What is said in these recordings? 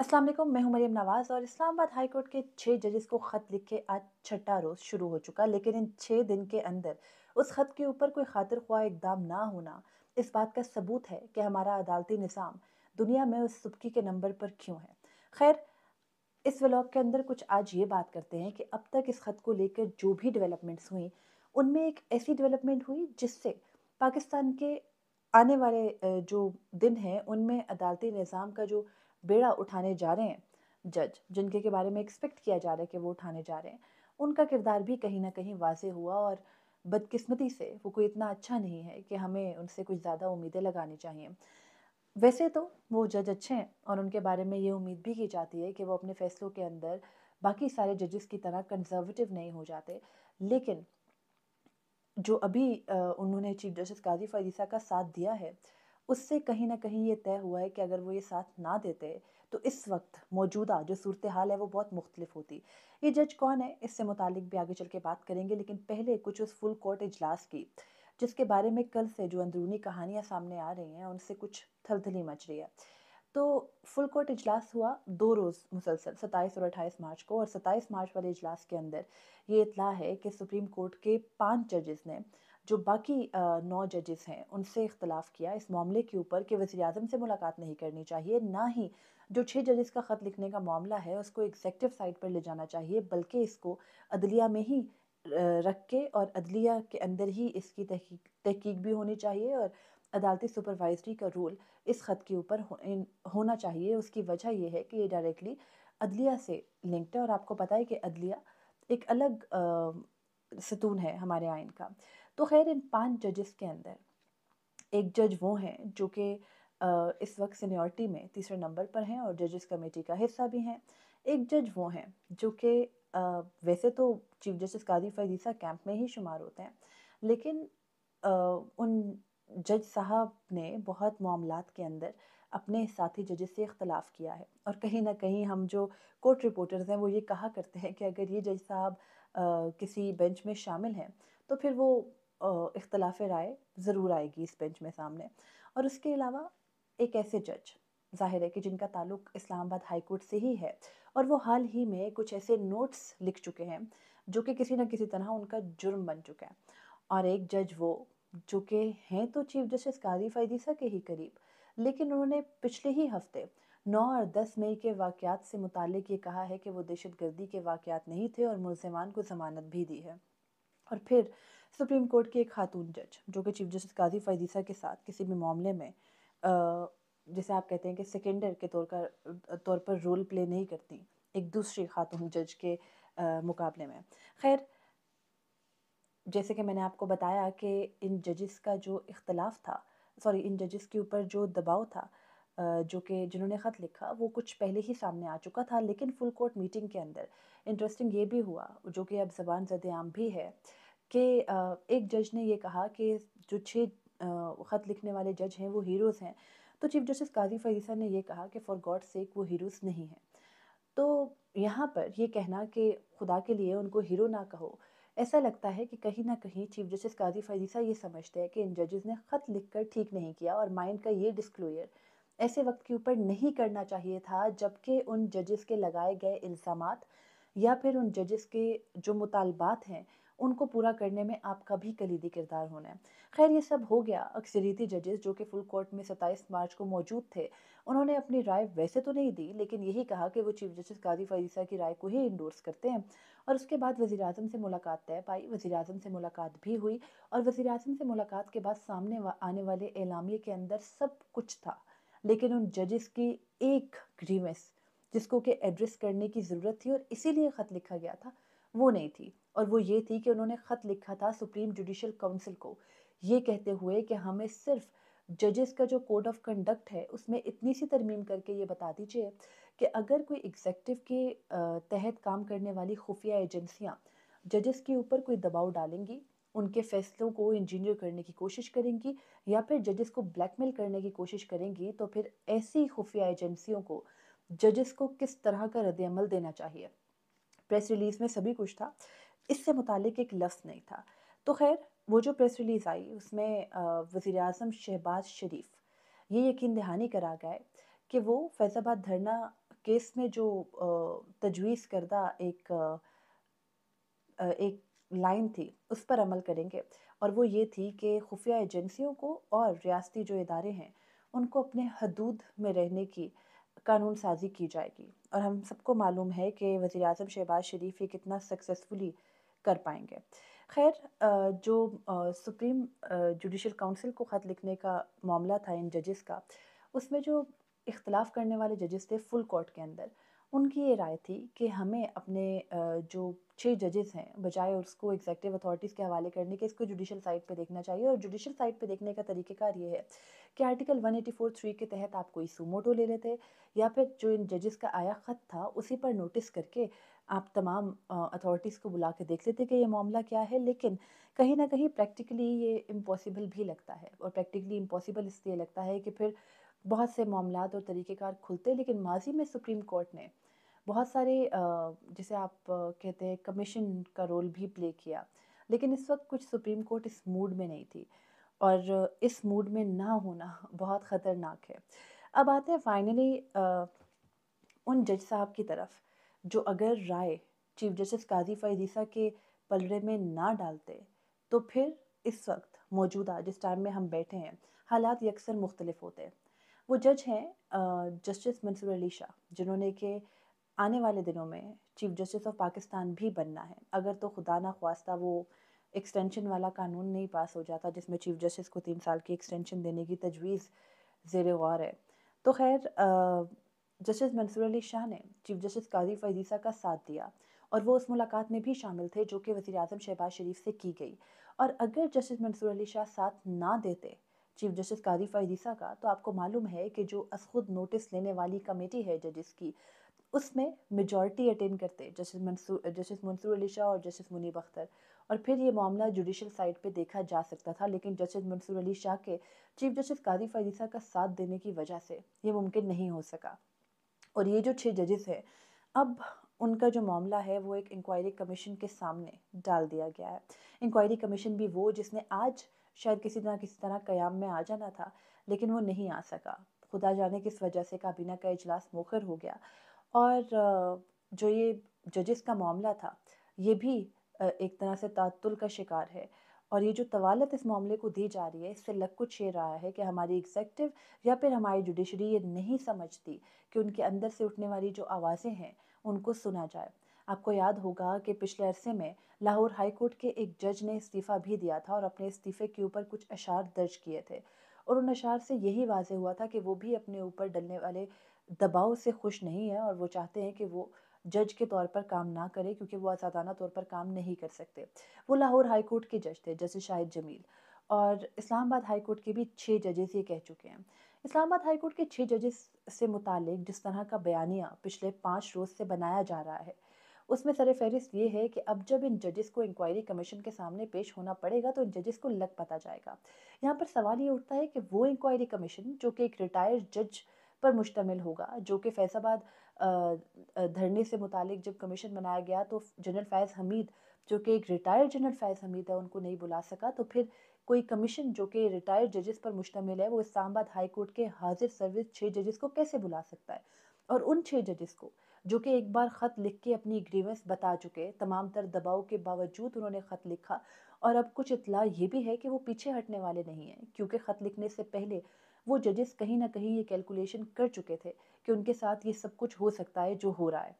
अस्सलाम वालेकुम मैं हूं मरियम नवाज़ और इस्लामाबाद हाई कोर्ट के छः जजेस को ख़त लिखे आज छठा रोज़ शुरू हो चुका लेकिन इन छः दिन के अंदर उस ख़त के ऊपर कोई खातिर ख्वाह इकदाम ना होना इस बात का सबूत है कि हमारा अदालती निज़ाम दुनिया में उस सुबकी के नंबर पर क्यों है खैर इस व्लॉग के अंदर कुछ आज ये बात करते हैं कि अब तक इस ख़त को लेकर जो भी डेवलपमेंट्स हुई उनमें एक ऐसी डेवलपमेंट हुई जिससे पाकिस्तान के आने वाले जो दिन हैं उनमें अदालती निज़ाम का जो बेड़ा उठाने जा रहे हैं जज जिनके के बारे में एक्सपेक्ट किया जा रहा है कि वो उठाने जा रहे हैं उनका किरदार भी कहीं ना कहीं वाजे हुआ और बदकिस्मती से वो कोई इतना अच्छा नहीं है कि हमें उनसे कुछ ज़्यादा उम्मीदें लगानी चाहिए वैसे तो वो जज अच्छे हैं और उनके बारे में ये उम्मीद भी की जाती है कि वो अपने फैसलों के अंदर बाकी सारे जजेस की तरह कंजर्वेटिव नहीं हो जाते लेकिन जो अभी उन्होंने चीफ जस्टिस काजी फरीसा का साथ दिया है उससे कहीं ना कहीं ये तय हुआ है कि अगर वो ये साथ ना देते तो इस वक्त मौजूदा जो सूरत हाल है वो बहुत मुख्तलिफ होती ये जज कौन है इससे मुतालिक भी आगे चल के बात करेंगे लेकिन पहले कुछ उस फुल कोर्ट इजलास की जिसके बारे में कल से जो अंदरूनी कहानियाँ सामने आ रही हैं उनसे कुछ थलथली मच रही है तो फुल कोर्ट इजलास हुआ दो रोज़ मुसलसल सत्ताईस और अट्ठाईस मार्च को और सत्ताईस मार्च वाले इजलास के अंदर ये इतला है कि सुप्रीम कोर्ट के पांच जजेस ने जो बाकी नौ जजेस हैं उनसे इख्तलाफ किया इस मामले के ऊपर कि वजी अजम से मुलाकात नहीं करनी चाहिए ना ही जो छः जजेस का ख़त लिखने का मामला है उसको एग्जेक्टिव साइड पर ले जाना चाहिए बल्कि इसको अदलिया में ही रख के और अदलिया के अंदर ही इसकी तहकीक तहकीक भी होनी चाहिए और अदालती सुपरवाइजरी का रोल इस ख़त के ऊपर हो, होना चाहिए उसकी वजह यह है कि ये डायरेक्टली अदलिया से लिंक्ड है और आपको पता है कि अदलिया एक अलग आ, सतून है हमारे आइन का तो खैर इन पांच जजेस के अंदर एक जज वो हैं जो कि इस वक्त सीनियॉरिटी में तीसरे नंबर पर हैं और जजेस कमेटी का हिस्सा भी हैं एक जज वो हैं जो कि वैसे तो चीफ जस्टिस कादी फैदीसा कैंप में ही शुमार होते हैं लेकिन आ, उन जज साहब ने बहुत मामला के अंदर अपने साथी जजेस से इख्तलाफ किया है और कहीं ना कहीं हम जो कोर्ट रिपोर्टर्स हैं वो ये कहा करते हैं कि अगर ये जज साहब किसी बेंच में शामिल हैं तो फिर वो इख्तलाफ राय ज़रूर आएगी इस बेंच में सामने और उसके अलावा एक ऐसे जज जाहिर है कि जिनका ताल्लुक इस्लामाबाद हाई कोर्ट से ही है और वो हाल ही में कुछ ऐसे नोट्स लिख चुके हैं जो कि किसी न किसी तरह उनका जुर्म बन चुका है और एक जज वो जो कि हैं तो चीफ जस्टिस काजी फैदीसा के ही करीब लेकिन उन्होंने पिछले ही हफ्ते नौ और दस मई के वाक़ात से मुतल ये कहा है कि वो दहशत गर्दी के वाक़ात नहीं थे और मुलजमान को जमानत भी दी है और फिर सुप्रीम कोर्ट की एक खातून जज जो कि चीफ जस्टिस काजी फैजीसा के साथ किसी भी मामले में जैसे आप कहते हैं कि सेकेंडर के तौर का तौर पर रोल प्ले नहीं करती एक दूसरी खातून जज के मुकाबले में खैर जैसे कि मैंने आपको बताया कि इन जजेस का जो इख्तलाफ था सॉरी इन जजेस के ऊपर जो दबाव था जो कि जिन्होंने ख़त लिखा वो कुछ पहले ही सामने आ चुका था लेकिन फुल कोर्ट मीटिंग के अंदर इंटरेस्टिंग ये भी हुआ जो कि अब जबान जद आम भी है कि एक जज ने ये कहा कि जो छः ख़त लिखने वाले जज हैं वो हीरोज़ हैं तो चीफ जस्टिस काजी फरीसा ने यह कहा कि फॉर गॉड सेक वो हीरोज़ नहीं हैं तो यहाँ पर ये कहना कि खुदा के लिए उनको हीरो ना कहो ऐसा लगता है कि कहीं ना कहीं चीफ जस्टिस काजी फरीसा ये समझते हैं कि इन जजेस ने ख़त लिख कर ठीक नहीं किया और माइंड का ये डिस्क्लोयर ऐसे वक्त के ऊपर नहीं करना चाहिए था जबकि उन जजेस के लगाए गए इल्ज़ाम या फिर उन जजेस के जो मुतालबात हैं उनको पूरा करने में आपका भी कलीदी किरदार होना है खैर ये सब हो गया अक्सरीती जजेस जो कि फुल कोर्ट में सत्ताईस मार्च को मौजूद थे उन्होंने अपनी राय वैसे तो नहीं दी लेकिन यही कहा कि वो चीफ जस्टिस काजी फरीसा की राय को ही इंडोर्स करते हैं और उसके बाद वजी अजम से मुलाकात तय पाई वजी अजम से मुलाकात भी हुई और वजी अजम से मुलाकात के बाद सामने वा, आने वाले एलामिए के अंदर सब कुछ था लेकिन उन जजेस की एक ग्रीवेंस जिसको कि एड्रेस करने की ज़रूरत थी और इसीलिए ख़त लिखा गया था वो नहीं थी और वो ये थी कि उन्होंने ख़त लिखा था सुप्रीम जुडिशल काउंसिल को ये कहते हुए कि हमें सिर्फ जजेस का जो कोड ऑफ कंडक्ट है उसमें इतनी सी तरमीम करके ये बता दीजिए कि अगर कोई एग्जेक्टिव के तहत काम करने वाली खुफिया एजेंसियाँ जजेस के ऊपर कोई दबाव डालेंगी उनके फैसलों को इंजीनियर करने की कोशिश करेंगी या फिर जजेस को ब्लैकमेल करने की कोशिश करेंगी तो फिर ऐसी खुफिया एजेंसियों को जजेस को किस तरह का रद्द अमल देना चाहिए प्रेस रिलीज़ में सभी कुछ था इससे मुतक एक लफ्ज़ नहीं था तो खैर वो जो प्रेस रिलीज़ आई उसमें वज़ी अजम शहबाज शरीफ ये यकीन दहानी करा गए कि वो फैज़ाबाद धरना केस में जो तजवीज़ करदा एक एक लाइन थी उस पर अमल करेंगे और वो ये थी कि खुफिया एजेंसियों को और रियासती जो इदारे हैं उनको अपने हदूद में रहने की कानून साजी की जाएगी और हम सबको मालूम है कि वज़ी अजम शहबाज शरीफ ये कितना सक्सेसफुली कर पाएंगे खैर जो सुप्रीम जुडिशल काउंसिल को ख़त लिखने का मामला था इन जजेस का उसमें जो इख्तलाफ करने वाले जजेस थे फुल कोर्ट के अंदर उनकी ये राय थी कि हमें अपने जो छः जजेस हैं बजाय उसको एग्जेक्टिव अथॉरिटीज़ के हवाले करने के इसको जुडिशल साइड पे देखना चाहिए और जुडिशल साइड पे देखने का तरीक़ेकार ये है कि आर्टिकल एटी थ्री के तहत आप कोई सुमोटो ले लेते या फिर जो इन जजेस का आया ख़त था उसी पर नोटिस करके आप तमाम अथॉरिटीज़ को बुला के देख लेते कि ये मामला क्या है लेकिन कहीं ना कहीं प्रैक्टिकली ये इम्पॉसिबल भी लगता है और प्रैक्टिकली इम्पॉसिबल इसलिए लगता है कि फिर बहुत से मामला और तरीक़ेकार खुलते हैं लेकिन माजी में सुप्रीम कोर्ट ने बहुत सारे जिसे आप कहते हैं कमीशन का रोल भी प्ले किया लेकिन इस वक्त कुछ सुप्रीम कोर्ट इस मूड में नहीं थी और इस मूड में ना होना बहुत ख़तरनाक है अब आते हैं फाइनली उन जज साहब की तरफ जो अगर राय चीफ जस्टिस काजी फैजीसा के पलड़े में ना डालते तो फिर इस वक्त मौजूदा जिस टाइम में हम बैठे हैं हालात यकसर मुख्तलिफ होते हैं वो जज हैं जस्टिस मंसूर अली शाह जिन्होंने के आने वाले दिनों में चीफ जस्टिस ऑफ पाकिस्तान भी बनना है अगर तो खुदा ना ख्वास्ता वो एक्सटेंशन वाला कानून नहीं पास हो जाता जिसमें चीफ जस्टिस को तीन साल की एक्सटेंशन देने की तजवीज़ जेर गौर है तो खैर जस्टिस मंसूर अली शाह ने चीफ जस्टिस काजी फजीसा का साथ दिया और वो उस मुलाकात में भी शामिल थे जो कि वजी अजम शहबाज शरीफ से की गई और अगर जस्टिस मंसूर अली शाह साथ ना देते चीफ जस्टिस काजी फजीसा का तो आपको मालूम है कि जो असखुद नोटिस लेने वाली कमेटी है जजिस की उसमें मेजॉरिटी अटेन करते जस्टिस मंसूर जस्टिस मंसूर अली शाह और जस्टिस मुनीब अख्तर और फिर ये मामला जुडिशल साइड पे देखा जा सकता था लेकिन जस्टिस मंसूर अली शाह के चीफ जस्टिस काजी फजीसा का साथ देने की वजह से ये मुमकिन नहीं हो सका और ये जो छः जजेस हैं अब उनका जो मामला है वो एक इंक्वायरी कमीशन के सामने डाल दिया गया है इंक्वायरी कमीशन भी वो जिसने आज शायद किसी तरह किसी तरह क़याम में आ जाना था लेकिन वो नहीं आ सका खुदा जाने किस वजह से काबीना का इजलास मोखर हो गया और जो ये जजेस का मामला था ये भी एक तरह से तातुल का शिकार है और ये जो तवालत इस मामले को दी जा रही है इससे लग कुछ ये रहा है कि हमारी एग्जेक्टिव या फिर हमारी जुडिशरी ये नहीं समझती कि उनके अंदर से उठने वाली जो आवाज़ें हैं उनको सुना जाए आपको याद होगा कि पिछले अरसे में लाहौर हाई कोर्ट के एक जज ने इस्तीफ़ा भी दिया था और अपने इस्तीफ़े के ऊपर कुछ अशार दर्ज किए थे और उन अशार से यही वाजह हुआ था कि वो भी अपने ऊपर डलने वाले दबाव से खुश नहीं है और वो चाहते हैं कि वो जज के तौर पर काम ना करें क्योंकि वो आज़ादाना तौर पर काम नहीं कर सकते वो लाहौर हाई कोर्ट के जज थे जस्टिस शाहिद जमील और इस्लामाबाद हाई कोर्ट के भी छः जजेस ये कह चुके हैं इस्लामाबाद हाई कोर्ट के छः जजेस से मुतक जिस तरह का बयानिया पिछले पाँच रोज़ से बनाया जा रहा है उसमें सर फहरिस्त ये है कि अब जब इन जजेस को इंक्वायरी कमीशन के सामने पेश होना पड़ेगा तो इन जजेस को लग पता जाएगा यहाँ पर सवाल ये उठता है कि वो इंक्वायरी कमीशन जो कि एक रिटायर्ड जज पर मुश्तमिल होगा जो कि फैसाबाद धरने से मुतालिक जब कमीशन बनाया गया तो जनरल फैज़ हमीद जो कि एक रिटायर्ड जनरल फैज़ हमीद है उनको नहीं बुला सका तो फिर कोई कमीशन जो कि रिटायर्ड जजेस पर मुश्तमिल है वो इस्लामाबाद हाई कोर्ट के हाजिर सर्विस छः जजेस को कैसे बुला सकता है और उन छः जजेस को जो कि एक बार ख़त लिख के अपनी ग्रीवेंस बता चुके तमाम तर दबाव के बावजूद उन्होंने ख़त लिखा और अब कुछ इतला ये भी है कि वो पीछे हटने वाले नहीं हैं क्योंकि ख़त लिखने से पहले वो जजेस कहीं ना कहीं ये कैलकुलेशन कर चुके थे कि उनके साथ ये सब कुछ हो सकता है जो हो रहा है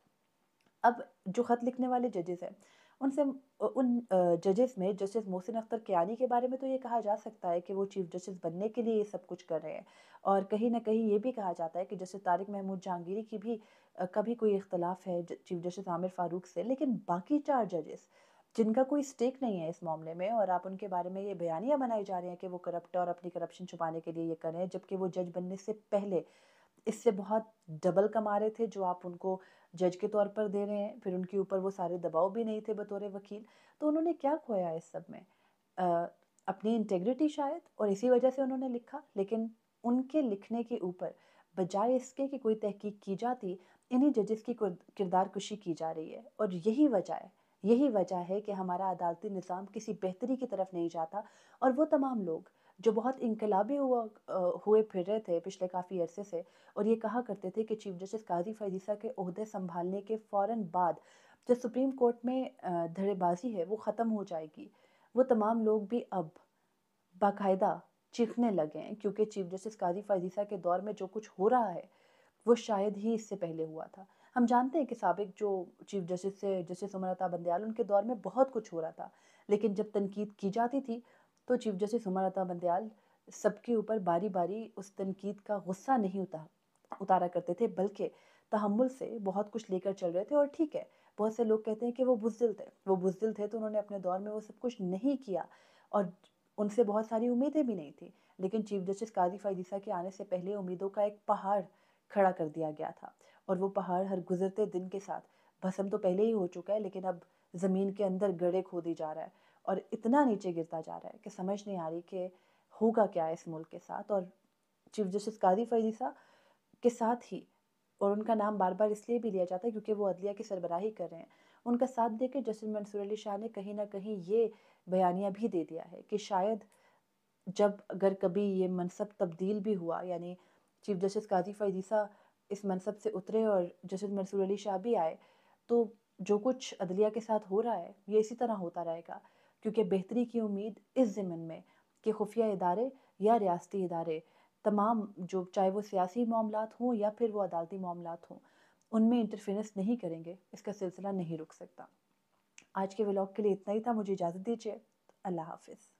अब जो ख़त लिखने वाले जजेस हैं उनसे उन जजेस में जस्टिस मोहसिन अख्तर कियानी के बारे में तो ये कहा जा सकता है कि वो चीफ जस्टिस बनने के लिए ये सब कुछ कर रहे हैं और कहीं ना कहीं ये भी कहा जाता है कि जस्टिस तारिक महमूद जहांगीरी की भी कभी कोई इख्तलाफ है चीफ जस्टिस आमिर फ़ारूक से लेकिन बाकी चार जजेस जिनका कोई स्टेक नहीं है इस मामले में और आप उनके बारे में ये बयानियाँ बनाई जा रही हैं कि वो करप्ट और अपनी करप्शन छुपाने के लिए ये करें जबकि वो जज बनने से पहले इससे बहुत डबल कमा रहे थे जो आप उनको जज के तौर पर दे रहे हैं फिर उनके ऊपर वो सारे दबाव भी नहीं थे बतौर वकील तो उन्होंने क्या खोया इस सब में आ, अपनी इंटेग्रिटी शायद और इसी वजह से उन्होंने लिखा लेकिन उनके लिखने के ऊपर बजाय इसके कि कोई तहकीक की जाती इन्हीं जजेस की किरदार कुशी की जा रही है और यही वजह है यही वजह है कि हमारा अदालती निज़ाम किसी बेहतरी की तरफ नहीं जाता और वो तमाम लोग जो बहुत इनकलाबी हुआ हुए फिर रहे थे पिछले काफ़ी अरसे से और ये कहा करते थे कि चीफ जस्टिस काजी फैजीसा के अहदे संभालने के फ़ौर बाद जो सुप्रीम कोर्ट में धड़ेबाजी है वो ख़त्म हो जाएगी वो तमाम लोग भी अब बाकायदा चीखने लगे हैं क्योंकि चीफ जस्टिस काजी फजीसा के दौर में जो कुछ हो रहा है वो शायद ही इससे पहले हुआ था हम जानते हैं कि सबक जो चीफ जस्टिस से जस्टिस उमरता बंदयाल उनके दौर में बहुत कुछ हो रहा था लेकिन जब तनकीद की जाती थी तो चीफ जस्टिस उमरता बंदयाल सबके ऊपर बारी बारी उस तनकीद का गुस्सा नहीं उतार उतारा करते थे बल्कि तहमुल से बहुत कुछ लेकर चल रहे थे और ठीक है बहुत से लोग कहते हैं कि वो बुजदिल थे वो बुजदिल थे तो उन्होंने अपने दौर में वो सब कुछ नहीं किया और उनसे बहुत सारी उम्मीदें भी नहीं थी लेकिन चीफ जस्टिस काजी फायदीसा के आने से पहले उम्मीदों का एक पहाड़ खड़ा कर दिया गया था और वो पहाड़ हर गुजरते दिन के साथ भस्म तो पहले ही हो चुका है लेकिन अब ज़मीन के अंदर गड़े खोदी जा रहा है और इतना नीचे गिरता जा रहा है कि समझ नहीं आ रही कि होगा क्या इस मुल्क के साथ और चीफ जस्टिस काजी फैजीसा के साथ ही और उनका नाम बार बार इसलिए भी लिया जाता है क्योंकि वो अदलिया की सरबराही कर रहे हैं उनका साथ देकर जस्टिस मंसूर अली शाह ने कहीं ना कहीं ये बयानियाँ भी दे दिया है कि शायद जब अगर कभी ये मनसब तब्दील भी हुआ यानी चीफ जस्टिस काजी फैजीसा इस मनसब से उतरे और जस्टिस मंसूर अली शाह भी आए तो जो कुछ अदलिया के साथ हो रहा है ये इसी तरह होता रहेगा क्योंकि बेहतरी की उम्मीद इस ज़मन में कि खुफिया इदारे या रियासती इदारे तमाम जो चाहे वो सियासी मामला हों या फिर वो अदालती मामला हों उनमें इंटरफेरेंस नहीं करेंगे इसका सिलसिला नहीं रुक सकता आज के व्लॉग के लिए इतना ही था मुझे इजाज़त दीजिए अल्लाह हाफिज़